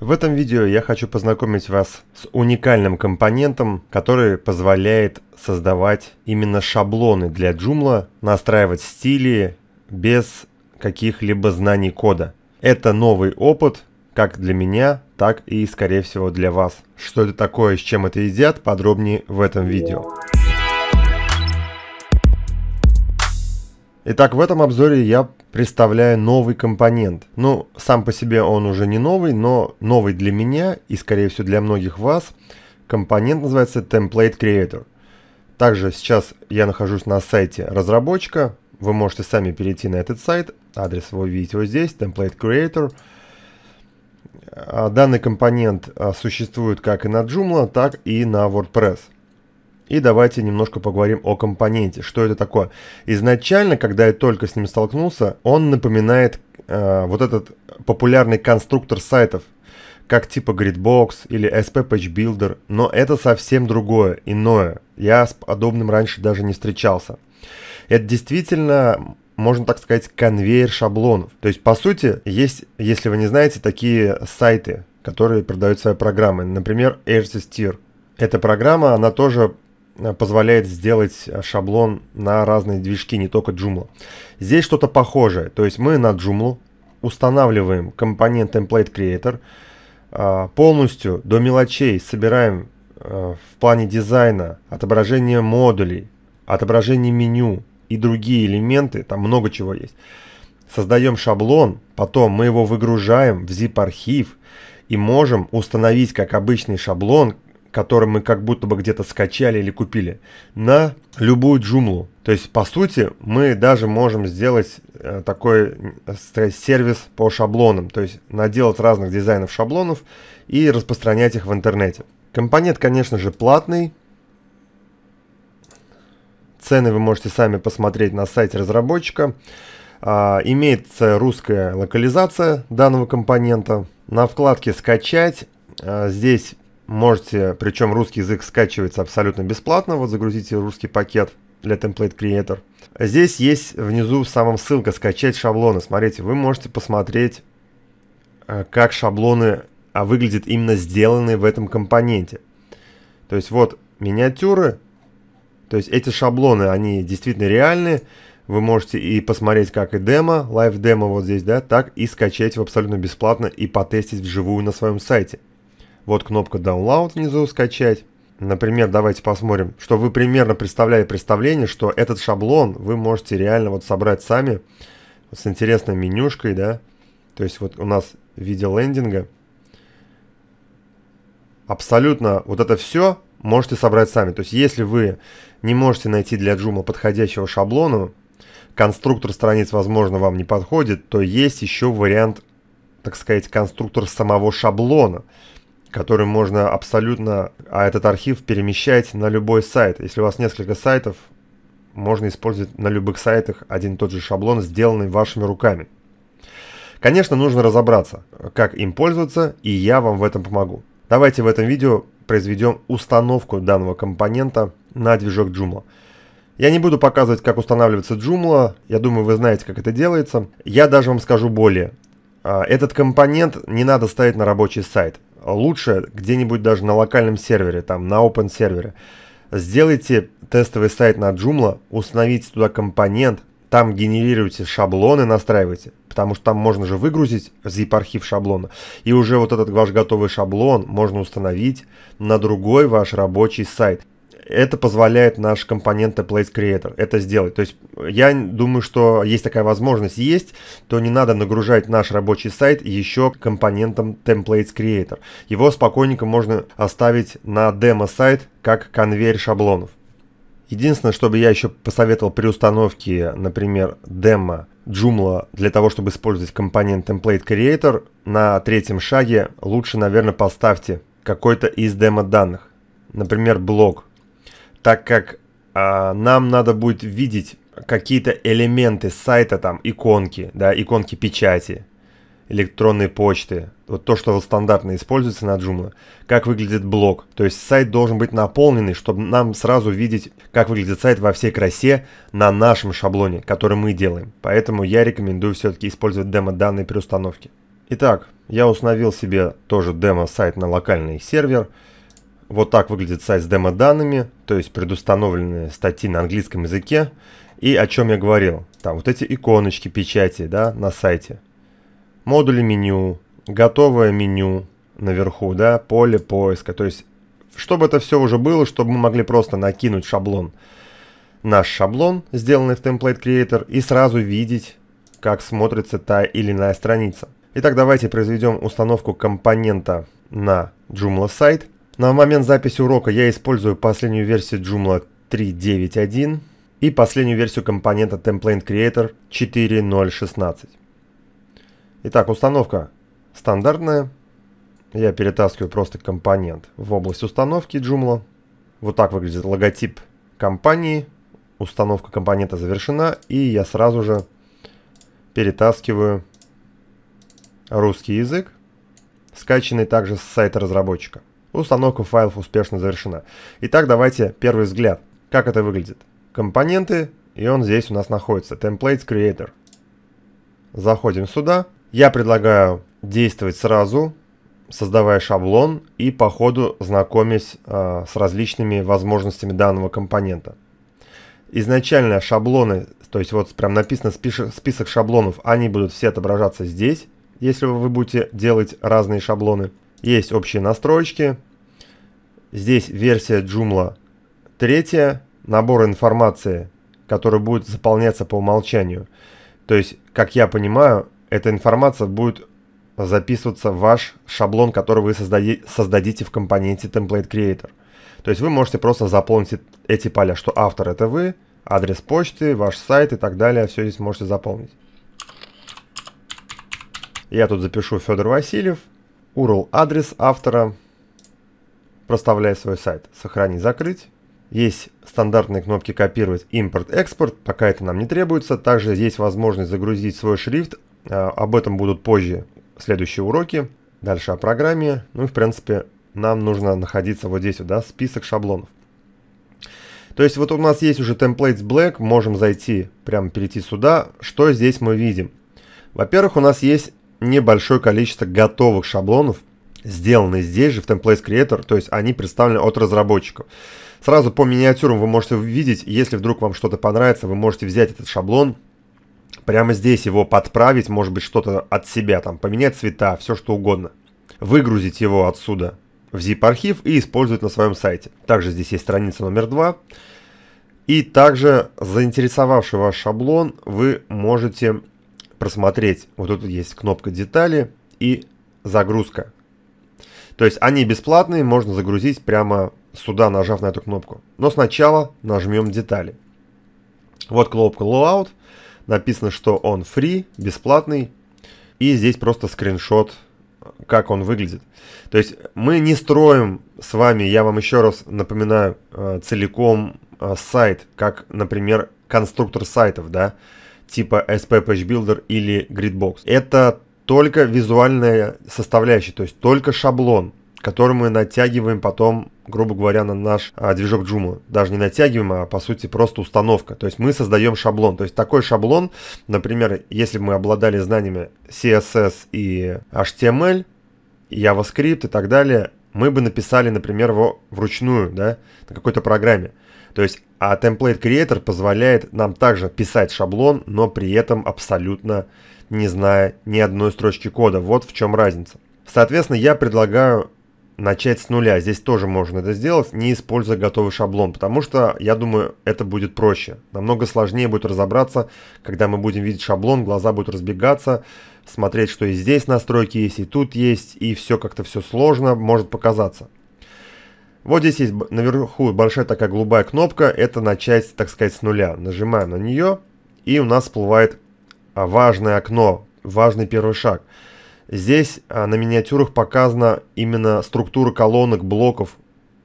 В этом видео я хочу познакомить вас с уникальным компонентом, который позволяет создавать именно шаблоны для Joomla, настраивать стили без каких-либо знаний кода. Это новый опыт, как для меня, так и, скорее всего, для вас. Что это такое, с чем это едят, подробнее в этом видео. Итак, в этом обзоре я представляя новый компонент. Ну, сам по себе он уже не новый, но новый для меня и, скорее всего, для многих вас. Компонент называется Template Creator. Также сейчас я нахожусь на сайте разработчика. Вы можете сами перейти на этот сайт. Адрес вы видите вот здесь, Template Creator. А, данный компонент а, существует как и на Joomla, так и на WordPress. И давайте немножко поговорим о компоненте, что это такое. Изначально, когда я только с ним столкнулся, он напоминает э, вот этот популярный конструктор сайтов, как типа Gridbox или SP Page Builder, но это совсем другое, иное. Я с подобным раньше даже не встречался. Это действительно можно так сказать, конвейер шаблонов. То есть, по сути, есть, если вы не знаете, такие сайты, которые продают свои программы. Например, Airsisteer. Эта программа, она тоже Э, позволяет сделать э, шаблон на разные движки, не только Joomla. Здесь что-то похожее. То есть мы на Joomla устанавливаем компонент Template Creator, э, полностью до мелочей собираем в плане дизайна отображение модулей, отображение меню и другие элементы, там много чего есть. Создаем шаблон, потом мы его выгружаем в zip-архив и можем установить как обычный шаблон который мы как будто бы где-то скачали или купили, на любую джумлу. То есть, по сути, мы даже можем сделать э, такой э, сервис по шаблонам, то есть наделать разных дизайнов шаблонов и распространять их в интернете. Компонент, конечно же, платный. Цены вы можете сами посмотреть на сайте разработчика. А, имеется русская локализация данного компонента. На вкладке «Скачать» а, здесь Можете, причем русский язык скачивается абсолютно бесплатно, вот загрузите русский пакет для Template Creator. Здесь есть внизу в самом ссылка «Скачать шаблоны». Смотрите, вы можете посмотреть, э, как шаблоны а, выглядят именно сделанные в этом компоненте. То есть вот миниатюры, то есть эти шаблоны, они действительно реальные. Вы можете и посмотреть, как и демо, лайв демо вот здесь, да, так и скачать его абсолютно бесплатно и потестить вживую на своем сайте. Вот кнопка Download внизу «Скачать». Например, давайте посмотрим, что вы примерно представляли представление, что этот шаблон вы можете реально вот собрать сами с интересной менюшкой, да. То есть вот у нас в виде лендинга. Абсолютно вот это все можете собрать сами. То есть если вы не можете найти для Joomla подходящего шаблона, конструктор страниц, возможно, вам не подходит, то есть еще вариант, так сказать, конструктор самого шаблона – который можно абсолютно, а этот архив перемещать на любой сайт. Если у вас несколько сайтов, можно использовать на любых сайтах один и тот же шаблон, сделанный вашими руками. Конечно, нужно разобраться, как им пользоваться, и я вам в этом помогу. Давайте в этом видео произведем установку данного компонента на движок Joomla. Я не буду показывать, как устанавливается Joomla, я думаю, вы знаете, как это делается. Я даже вам скажу более. А, этот компонент не надо ставить на рабочий сайт лучше где-нибудь даже на локальном сервере, там на open сервере. Сделайте тестовый сайт на Joomla, установите туда компонент, там генерируйте шаблоны, настраивайте, потому что там можно же выгрузить zip-архив шаблона, и уже вот этот ваш готовый шаблон можно установить на другой ваш рабочий сайт это позволяет наш компонент Place Creator это сделать. То есть я думаю, что есть такая возможность есть, то не надо нагружать наш рабочий сайт еще компонентом Templates Creator. Его спокойненько можно оставить на демо-сайт как конвейер шаблонов. Единственное, что бы я еще посоветовал при установке, например, демо Joomla для того, чтобы использовать компонент Template Creator, на третьем шаге лучше, наверное, поставьте какой-то из демо данных. Например, блок так как э, нам надо будет видеть какие-то элементы сайта, там, иконки, да, иконки печати, электронной почты, вот то, что стандартно используется на Joomla, как выглядит блок. То есть сайт должен быть наполненный, чтобы нам сразу видеть, как выглядит сайт во всей красе на нашем шаблоне, который мы делаем. Поэтому я рекомендую все-таки использовать демо-данные при установке. Итак, я установил себе тоже демо-сайт на локальный сервер – вот так выглядит сайт с демо-данными, то есть предустановленные статьи на английском языке. И о чем я говорил. Там вот эти иконочки печати да, на сайте. Модули меню, готовое меню наверху, да, поле поиска. То есть, чтобы это все уже было, чтобы мы могли просто накинуть шаблон. Наш шаблон, сделанный в Template Creator, и сразу видеть, как смотрится та или иная страница. Итак, давайте произведем установку компонента на Joomla сайт – на момент записи урока я использую последнюю версию Joomla 3.9.1 и последнюю версию компонента Template Creator 4.0.16. Итак, установка стандартная. Я перетаскиваю просто компонент в область установки Joomla. Вот так выглядит логотип компании. Установка компонента завершена. И я сразу же перетаскиваю русский язык, скачанный также с сайта разработчика. Установка файлов успешно завершена. Итак, давайте первый взгляд, как это выглядит. Компоненты, и он здесь у нас находится, Templates Creator. Заходим сюда. Я предлагаю действовать сразу, создавая шаблон и по ходу знакомясь э, с различными возможностями данного компонента. Изначально шаблоны, то есть вот прям написано список, список шаблонов, они будут все отображаться здесь, если вы будете делать разные шаблоны. Есть общие настройки. Здесь версия Joomla третья, набор информации, который будет заполняться по умолчанию. То есть, как я понимаю, эта информация будет записываться в ваш шаблон, который вы создади, создадите в компоненте Template Creator. То есть вы можете просто заполнить эти поля, что автор это вы, адрес почты, ваш сайт и так далее. Все здесь можете заполнить. Я тут запишу Федор Васильев. URL адрес автора, проставляя свой сайт, сохранить, закрыть. Есть стандартные кнопки копировать, импорт, экспорт, пока это нам не требуется. Также есть возможность загрузить свой шрифт, а, об этом будут позже следующие уроки. Дальше о программе. Ну и в принципе нам нужно находиться вот здесь, да, список шаблонов. То есть вот у нас есть уже Templates Black, можем зайти, прямо перейти сюда. Что здесь мы видим? Во-первых, у нас есть небольшое количество готовых шаблонов, сделаны здесь же в Templates Creator, то есть они представлены от разработчиков. Сразу по миниатюрам вы можете увидеть, если вдруг вам что-то понравится, вы можете взять этот шаблон, прямо здесь его подправить, может быть что-то от себя, там поменять цвета, все что угодно. Выгрузить его отсюда в zip-архив и использовать на своем сайте. Также здесь есть страница номер 2. И также заинтересовавший ваш шаблон вы можете просмотреть. Вот тут есть кнопка детали и загрузка. То есть они бесплатные, можно загрузить прямо сюда, нажав на эту кнопку. Но сначала нажмем детали. Вот кнопка Lowout. Написано, что он free, бесплатный. И здесь просто скриншот, как он выглядит. То есть мы не строим с вами, я вам еще раз напоминаю, э, целиком э, сайт, как, например, конструктор сайтов, да типа SP Page Builder или Gridbox. Это только визуальная составляющая, то есть только шаблон, который мы натягиваем потом, грубо говоря, на наш а, движок Joomla. Даже не натягиваем, а по сути просто установка. То есть мы создаем шаблон. То есть такой шаблон, например, если мы обладали знаниями CSS и HTML, JavaScript и так далее, мы бы написали, например, его вручную, да, на какой-то программе. То есть, а Template Creator позволяет нам также писать шаблон, но при этом абсолютно не зная ни одной строчки кода. Вот в чем разница. Соответственно, я предлагаю начать с нуля. Здесь тоже можно это сделать, не используя готовый шаблон, потому что, я думаю, это будет проще. Намного сложнее будет разобраться, когда мы будем видеть шаблон, глаза будут разбегаться, смотреть, что и здесь настройки есть, и тут есть, и все как-то все сложно может показаться. Вот здесь есть наверху большая такая голубая кнопка, это начать, так сказать, с нуля. Нажимаем на нее, и у нас всплывает а, важное окно, важный первый шаг. Здесь а, на миниатюрах показана именно структура колонок, блоков,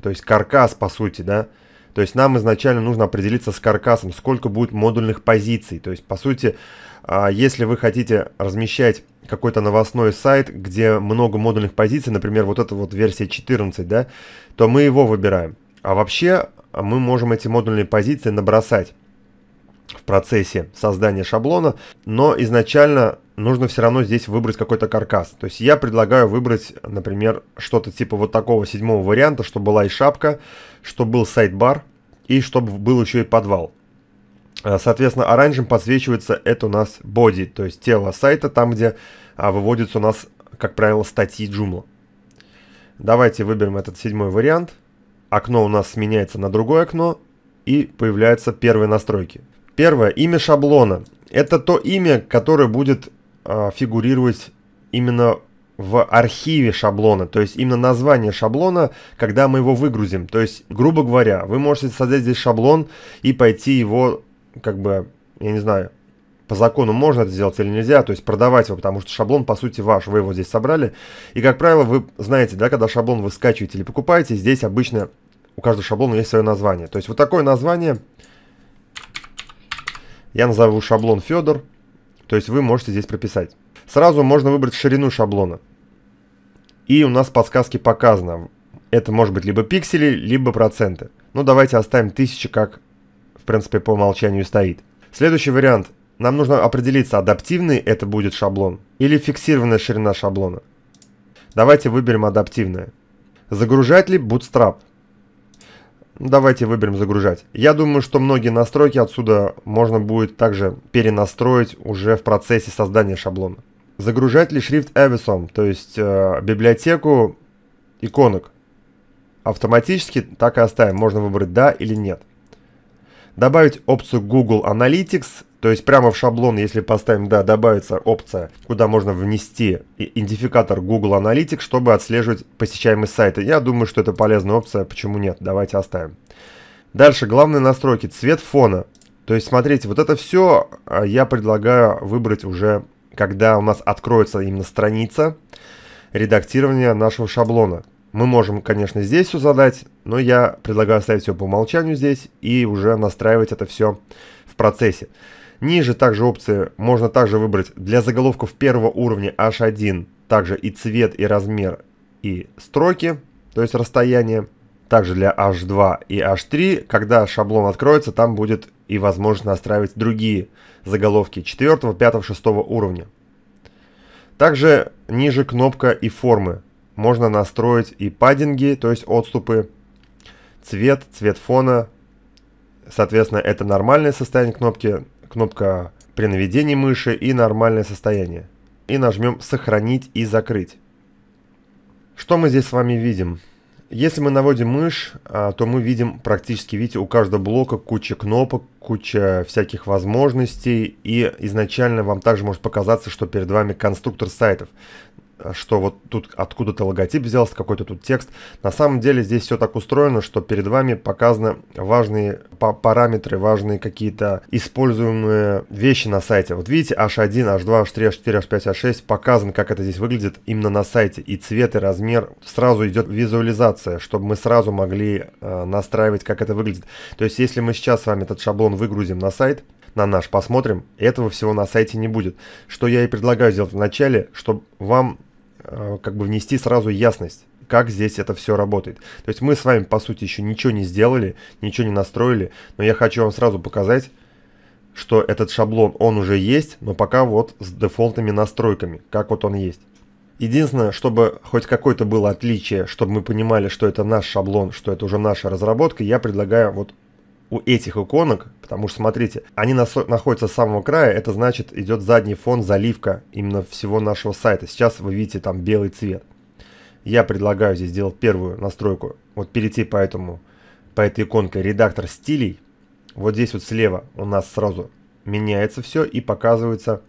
то есть каркас, по сути, да, то есть нам изначально нужно определиться с каркасом, сколько будет модульных позиций. То есть, по сути, а, если вы хотите размещать какой-то новостной сайт, где много модульных позиций, например, вот эта вот версия 14, да, то мы его выбираем. А вообще а, мы можем эти модульные позиции набросать в процессе создания шаблона, но изначально нужно все равно здесь выбрать какой-то каркас. То есть я предлагаю выбрать, например, что-то типа вот такого седьмого варианта, чтобы была и шапка, чтобы был сайт-бар и чтобы был еще и подвал. А, соответственно, оранжем подсвечивается это у нас body, то есть тело сайта, там где а, выводится у нас, как правило, статьи Joomla. Давайте выберем этот седьмой вариант. Окно у нас сменяется на другое окно и появляются первые настройки. Первое, имя шаблона. Это то имя, которое будет э, фигурировать именно в архиве шаблона, то есть именно название шаблона, когда мы его выгрузим. То есть, грубо говоря, вы можете создать здесь шаблон и пойти его, как бы, я не знаю, по закону можно это сделать или нельзя, то есть продавать его, потому что шаблон, по сути, ваш, вы его здесь собрали. И, как правило, вы знаете, да, когда шаблон вы скачиваете или покупаете, здесь обычно у каждого шаблона есть свое название. То есть вот такое название – я назову шаблон Федор, то есть вы можете здесь прописать. Сразу можно выбрать ширину шаблона. И у нас подсказки показано. Это может быть либо пиксели, либо проценты. Ну давайте оставим 1000, как в принципе по умолчанию стоит. Следующий вариант. Нам нужно определиться, адаптивный это будет шаблон или фиксированная ширина шаблона. Давайте выберем адаптивное. Загружать ли Bootstrap? Давайте выберем загружать. Я думаю, что многие настройки отсюда можно будет также перенастроить уже в процессе создания шаблона. Загружать ли шрифт Avison, то есть э, библиотеку иконок. Автоматически так и оставим. Можно выбрать да или нет добавить опцию Google Analytics, то есть прямо в шаблон, если поставим «да», добавится опция, куда можно внести идентификатор Google Analytics, чтобы отслеживать посещаемость сайта. Я думаю, что это полезная опция, почему нет, давайте оставим. Дальше, главные настройки, цвет фона. То есть, смотрите, вот это все а, я предлагаю выбрать уже, когда у нас откроется именно страница редактирования нашего шаблона. Мы можем, конечно, здесь все задать, но я предлагаю оставить все по умолчанию здесь и уже настраивать это все в процессе. Ниже также опции можно также выбрать для заголовков первого уровня H1, также и цвет, и размер, и строки, то есть расстояние. Также для H2 и H3, когда шаблон откроется, там будет и возможность настраивать другие заголовки 4, 5, 6 уровня. Также ниже кнопка и формы. Можно настроить и паддинги, то есть отступы, цвет, цвет фона. Соответственно, это нормальное состояние кнопки, кнопка при наведении мыши и нормальное состояние. И нажмем «Сохранить» и «Закрыть». Что мы здесь с вами видим? Если мы наводим мышь, а, то мы видим практически, видите, у каждого блока куча кнопок, куча всяких возможностей. И изначально вам также может показаться, что перед вами конструктор сайтов что вот тут откуда-то логотип взялся, какой-то тут текст. На самом деле здесь все так устроено, что перед вами показаны важные параметры, важные какие-то используемые вещи на сайте. Вот видите, H1, H2, H3, H4, H5, H6 показан, как это здесь выглядит именно на сайте. И цвет, и размер. Сразу идет визуализация, чтобы мы сразу могли э, настраивать, как это выглядит. То есть, если мы сейчас с вами этот шаблон выгрузим на сайт, на наш посмотрим, этого всего на сайте не будет. Что я и предлагаю сделать вначале, чтобы вам э, как бы внести сразу ясность как здесь это все работает. То есть мы с вами, по сути, еще ничего не сделали, ничего не настроили, но я хочу вам сразу показать, что этот шаблон, он уже есть, но пока вот с дефолтными настройками, как вот он есть. Единственное, чтобы хоть какое-то было отличие, чтобы мы понимали, что это наш шаблон, что это уже наша разработка, я предлагаю вот у этих иконок, потому что, смотрите, они находятся с самого края, это значит идет задний фон, заливка именно всего нашего сайта. Сейчас вы видите там белый цвет. Я предлагаю здесь сделать первую настройку. Вот перейти по этому, по этой иконке редактор стилей. Вот здесь вот слева у нас сразу меняется все и показывается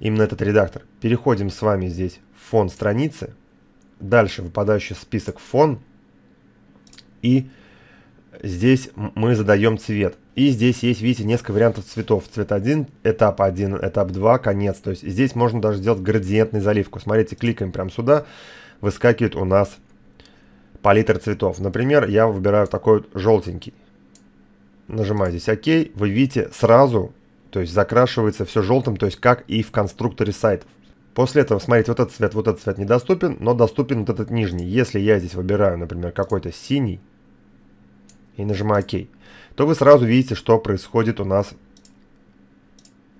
именно этот редактор. Переходим с вами здесь в фон страницы. Дальше выпадающий список фон и здесь мы задаем цвет. И здесь есть, видите, несколько вариантов цветов. Цвет 1, этап 1, этап 2, конец. То есть здесь можно даже сделать градиентный заливку. Смотрите, кликаем прямо сюда, выскакивает у нас палитра цветов. Например, я выбираю такой вот желтенький. Нажимаю здесь ОК, вы видите сразу, то есть закрашивается все желтым, то есть как и в конструкторе сайтов. После этого, смотрите, вот этот цвет, вот этот цвет недоступен, но доступен вот этот нижний. Если я здесь выбираю, например, какой-то синий, и нажимаю ОК, то вы сразу видите, что происходит у нас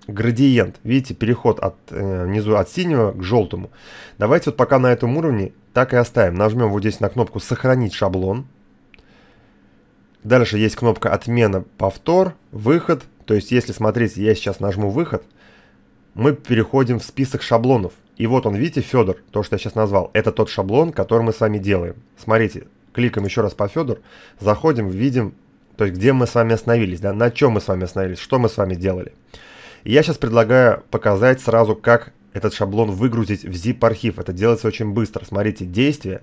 градиент. Видите, переход от э, внизу от синего к желтому. Давайте вот пока на этом уровне так и оставим. Нажмем вот здесь на кнопку «Сохранить шаблон». Дальше есть кнопка «Отмена», «Повтор», «Выход». То есть, если, смотреть, я сейчас нажму «Выход», мы переходим в список шаблонов. И вот он, видите, Федор, то, что я сейчас назвал, это тот шаблон, который мы с вами делаем. Смотрите, кликаем еще раз по Федор, заходим, видим, то есть где мы с вами остановились, да, на чем мы с вами остановились, что мы с вами делали. я сейчас предлагаю показать сразу, как этот шаблон выгрузить в zip-архив. Это делается очень быстро. Смотрите, действие.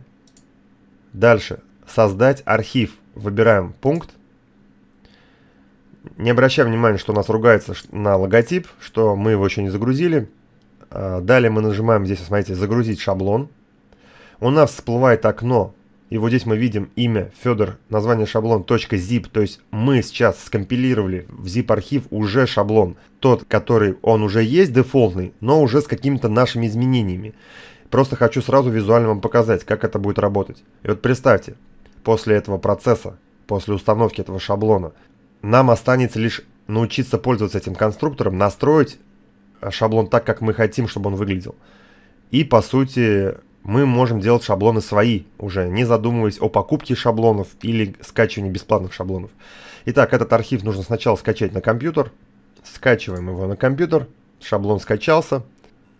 Дальше. Создать архив. Выбираем пункт. Не обращая внимания, что у нас ругается на логотип, что мы его еще не загрузили. А, далее мы нажимаем здесь, смотрите, загрузить шаблон. У нас всплывает окно и вот здесь мы видим имя Федор, название шаблон .zip, то есть мы сейчас скомпилировали в zip архив уже шаблон, тот, который он уже есть дефолтный, но уже с какими-то нашими изменениями. Просто хочу сразу визуально вам показать, как это будет работать. И вот представьте, после этого процесса, после установки этого шаблона, нам останется лишь научиться пользоваться этим конструктором, настроить шаблон так, как мы хотим, чтобы он выглядел. И, по сути, мы можем делать шаблоны свои уже, не задумываясь о покупке шаблонов или скачивании бесплатных шаблонов. Итак, этот архив нужно сначала скачать на компьютер. Скачиваем его на компьютер. Шаблон скачался.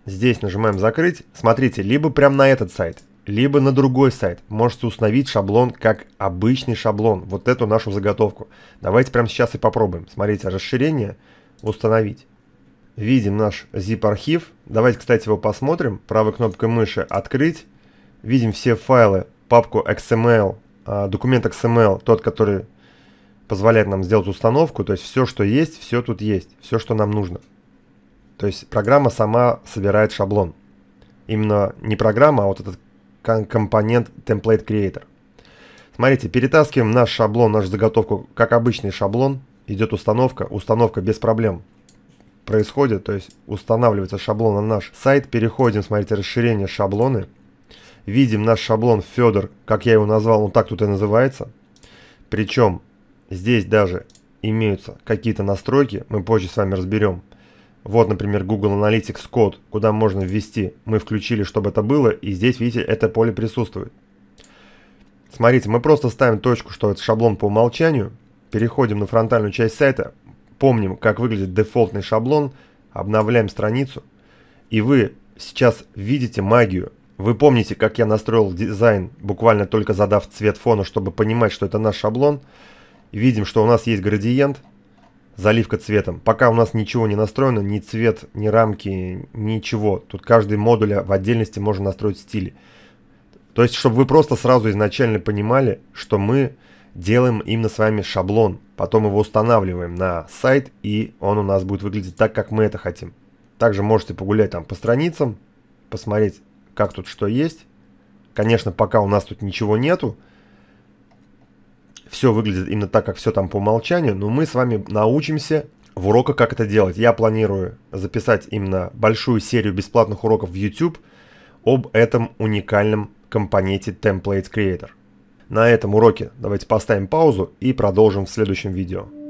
Здесь нажимаем «Закрыть». Смотрите, либо прямо на этот сайт, либо на другой сайт. Можете установить шаблон как обычный шаблон, вот эту нашу заготовку. Давайте прямо сейчас и попробуем. Смотрите, расширение «Установить» видим наш zip-архив. Давайте, кстати, его посмотрим. Правой кнопкой мыши «Открыть». Видим все файлы, папку XML, а, документ XML, тот, который позволяет нам сделать установку. То есть все, что есть, все тут есть, все, что нам нужно. То есть программа сама собирает шаблон. Именно не программа, а вот этот компонент Template Creator. Смотрите, перетаскиваем наш шаблон, нашу заготовку, как обычный шаблон. Идет установка, установка без проблем происходит, то есть устанавливается шаблон на наш сайт, переходим, смотрите, расширение шаблоны, видим наш шаблон Федор, как я его назвал, он так тут и называется. Причем здесь даже имеются какие-то настройки, мы позже с вами разберем. Вот, например, Google Analytics код, куда можно ввести. Мы включили, чтобы это было, и здесь, видите, это поле присутствует. Смотрите, мы просто ставим точку, что это шаблон по умолчанию, переходим на фронтальную часть сайта, помним, как выглядит дефолтный шаблон, обновляем страницу, и вы сейчас видите магию. Вы помните, как я настроил дизайн, буквально только задав цвет фона, чтобы понимать, что это наш шаблон. Видим, что у нас есть градиент, заливка цветом. Пока у нас ничего не настроено, ни цвет, ни рамки, ничего. Тут каждый модуль в отдельности можно настроить стили. То есть, чтобы вы просто сразу изначально понимали, что мы делаем именно с вами шаблон. Потом его устанавливаем на сайт, и он у нас будет выглядеть так, как мы это хотим. Также можете погулять там по страницам, посмотреть, как тут что есть. Конечно, пока у нас тут ничего нету, все выглядит именно так, как все там по умолчанию, но мы с вами научимся в уроках, как это делать. Я планирую записать именно большую серию бесплатных уроков в YouTube об этом уникальном компоненте Template Creator. На этом уроке давайте поставим паузу и продолжим в следующем видео.